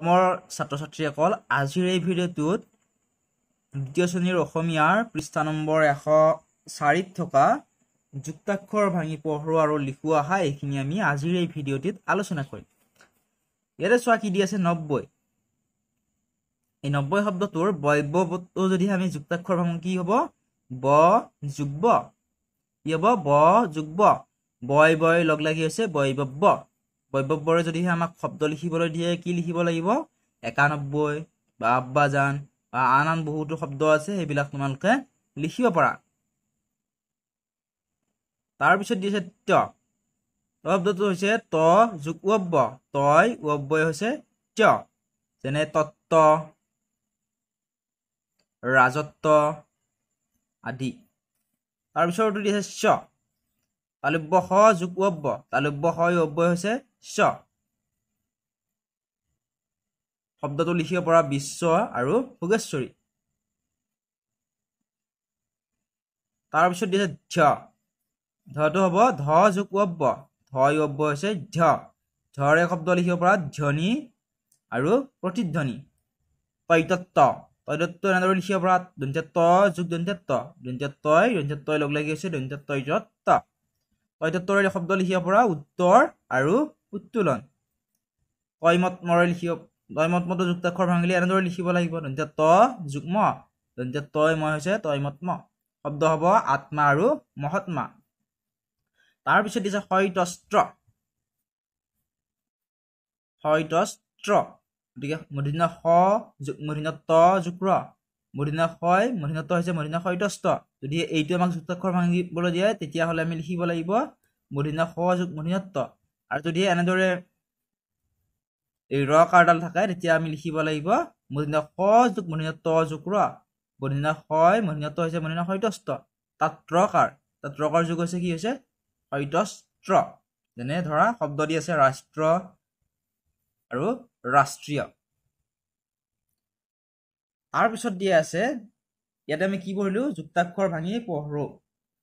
অসমৰ ছাত্ৰ ছাত্ৰীসকল আজিৰ এই ভিডিঅ'টোত দ্বিতীয় শ্ৰেণীৰ অসমীয়াৰ পৃষ্ঠা নম্বৰ এশ চাৰিত থকা যুক্তাক্ষৰ ভাঙি পঢ়োৱা আৰু লিখো অহা এইখিনি আমি আজিৰ এই ভিডিঅ'টিত আলোচনা কৰিম ইয়াতে চোৱা কি দি আছে নব্বৈ এই নব্বৈ শব্দটোৰ বব্যপদটো যদি আমি যুক্তাক্ষৰ ভাঙো কি হ'ব ব যুগ্ব কি হ'ব ব যুগ্ব বয় বয় লগ লাগি হৈছে বৈবব্য ব্যৱবৰে যদিহে আমাক শব্দ লিখিবলৈ দিয়ে কি লিখিব লাগিব একানব্বৈ বা আব্বাজান বা আন আন বহুতো শব্দ আছে সেইবিলাক তোমালোকে লিখিব পাৰা তাৰপিছত দিছে ত্য শব্দটো হৈছে ত যোগ অব্য তই ৱব্যই হৈছে ত্য যেনে তত্ব ৰাজত্ব আদি তাৰপিছৰটো দিছে চ তালব্য স যুগ অব্য তালব্য স অব্য হৈছে স্ব শব্দটো লিখিব পৰা বিশ্ব আৰু ভোগেশ্বৰী তাৰপিছত দিছে ধ্য ধটো হ'ব ধ যুগ অব্য ধ অব্য হৈছে ধ্য ধৰে শব্দ লিখিব পৰা ধ্বনি আৰু প্ৰতিধ্বনি তৈতত্ব তৈতত্ব এনেদৰে লিখিব পৰা দন্ত্য ত যোগ দন্ত্য ত দন্ত্য তই দন্ত্য তই লগ লাগি হৈছে দন্ত্য তৈত্ব ত প্ৰত্যুত্তৰৰ শব্দ লিখিব পৰা উত্তৰ আৰু উত্তোলন কৈমত্মৰ লিখিব দৈমত্মটো যুক্তাক্ষৰ ভাঙিলে এনেদৰে লিখিব লাগিব তেন্তে ত যুগ্ম তেন্তে তই মই হৈছে তৈমত্ম শব্দ হ'ব আত্মা আৰু মহাত্মা তাৰপিছত দিছে হয়তস্ত্ৰ হয়তস্ত্ৰ গতিকে মধুৰ্ণ স মধুৰ্ণ ত যুক্ৰ মৰিনাশয় মৰিণত্ব হৈছে মৰিণাশয়ষ্ট যদি এইটো আমাক যুক্তাক্ষৰ ভাঙিবলৈ দিয়ে তেতিয়াহ'লে আমি লিখিব লাগিব মৰিণাশযুগ মৰিণত্ব আৰু যদি এনেদৰে এই ৰ কাৰডাল থাকে তেতিয়া আমি লিখিব লাগিব মৰিণাশযুগ মৰিণত্ব যুগ ৰ মৰিণাশয় মৰিণত্ব হৈছে মৰিণাশষ্ট তাত্ৰকাৰ তাত্ৰকাৰ যুগ হৈছে কি হৈছে ষষ্ট্ৰ যেনে ধৰা শব্দ দি আছে ৰাষ্ট্ৰ আৰু ৰাষ্ট্ৰীয় তাৰ পিছত দিয়া আছে ইয়াতে আমি কি পঢ়িলো যুক্তাক্ষৰ ভাঙি পঢ়ো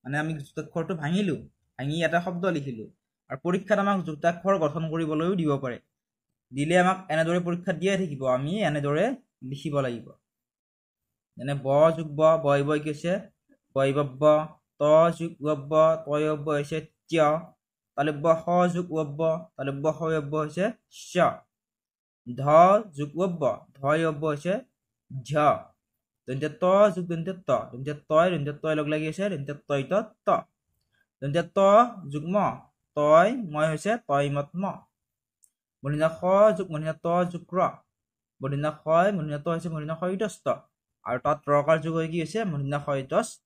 মানে আমি যুক্তাক্ষৰটো ভাঙিলো ভাঙি এটা শব্দ লিখিলো আৰু পৰীক্ষাত আমাক যুক্তাক্ষৰ গঠন কৰিবলৈও দিব পাৰে দিলে আমাক এনেদৰে পৰীক্ষাত দিয়াই থাকিব আমি এনেদৰে লিখিব লাগিব যেনে ব যুগ ব বয় বয় কি হৈছে বৈবব্য ত যুগ ব্য তয়ব্য হৈছে ত্য় তালব্য স যোগ ব্য তালব্য সয়ব্য হৈছে স্য ধ যুগ ব্য ধয়ব্য হৈছে জ তেন্তে ত যোগ তেন্তে ত তেন্তে তই তেন্তে তই লগ লাগি হৈছে তেন্তে তই ত তেন্তে ত যোগ ম তই মই হৈছে তই মত ম মণিনা স যোগ মণিনা ত যোগ ৰ মণিনা সয় মণিনা ত হৈছে মণিনা সয়তস্ত আৰু তাত ৰকাৰ যোগ হৈ কি হৈছে মণিনা সয়তস্ত